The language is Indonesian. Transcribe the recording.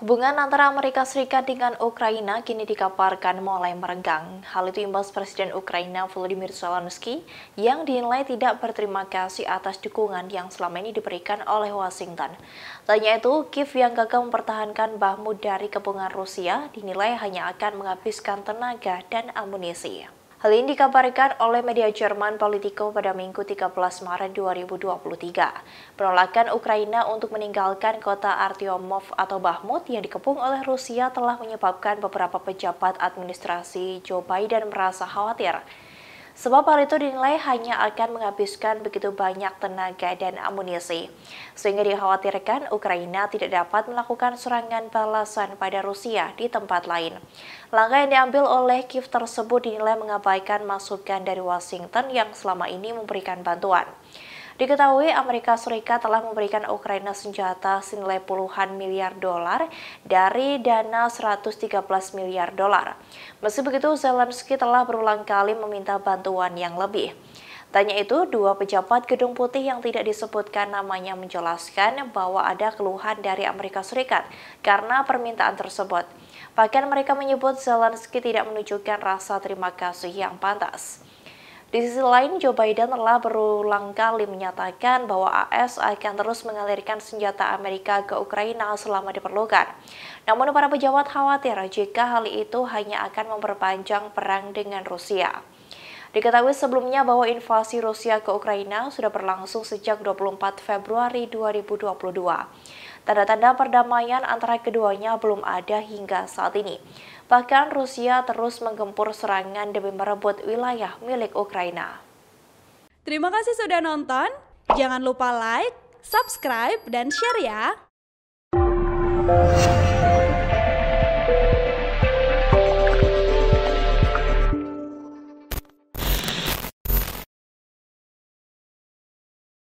Hubungan antara Amerika Serikat dengan Ukraina kini dikabarkan mulai merenggang. Hal itu imbas Presiden Ukraina Volodymyr Zelensky yang dinilai tidak berterima kasih atas dukungan yang selama ini diberikan oleh Washington. Tanya itu, Kiev yang gagal mempertahankan Bahmut dari kepungan Rusia dinilai hanya akan menghabiskan tenaga dan amunisi. Hal ini dikabarkan oleh media Jerman Politico pada Minggu 13 Maret 2023. Penolakan Ukraina untuk meninggalkan kota Artyomov atau Bahmut yang dikepung oleh Rusia telah menyebabkan beberapa pejabat administrasi Joe Biden merasa khawatir sebab hal itu dinilai hanya akan menghabiskan begitu banyak tenaga dan amunisi. Sehingga dikhawatirkan Ukraina tidak dapat melakukan serangan balasan pada Rusia di tempat lain. Langkah yang diambil oleh Kiev tersebut dinilai mengabaikan masukan dari Washington yang selama ini memberikan bantuan. Diketahui Amerika Serikat telah memberikan Ukraina senjata senilai puluhan miliar dolar dari dana 113 miliar dolar. Meski begitu, Zelensky telah berulang kali meminta bantuan yang lebih. Tanya itu, dua pejabat Gedung Putih yang tidak disebutkan namanya menjelaskan bahwa ada keluhan dari Amerika Serikat karena permintaan tersebut. Bahkan mereka menyebut Zelensky tidak menunjukkan rasa terima kasih yang pantas. Di sisi lain, Joe Biden telah berulang kali menyatakan bahwa AS akan terus mengalirkan senjata Amerika ke Ukraina selama diperlukan. Namun para pejabat khawatir jika hal itu hanya akan memperpanjang perang dengan Rusia. Diketahui sebelumnya bahwa invasi Rusia ke Ukraina sudah berlangsung sejak 24 Februari 2022. Tanda-tanda perdamaian antara keduanya belum ada hingga saat ini. Bahkan Rusia terus menggempur serangan demi merebut wilayah milik Ukraina. Terima kasih sudah nonton. Jangan lupa like, subscribe, dan share ya.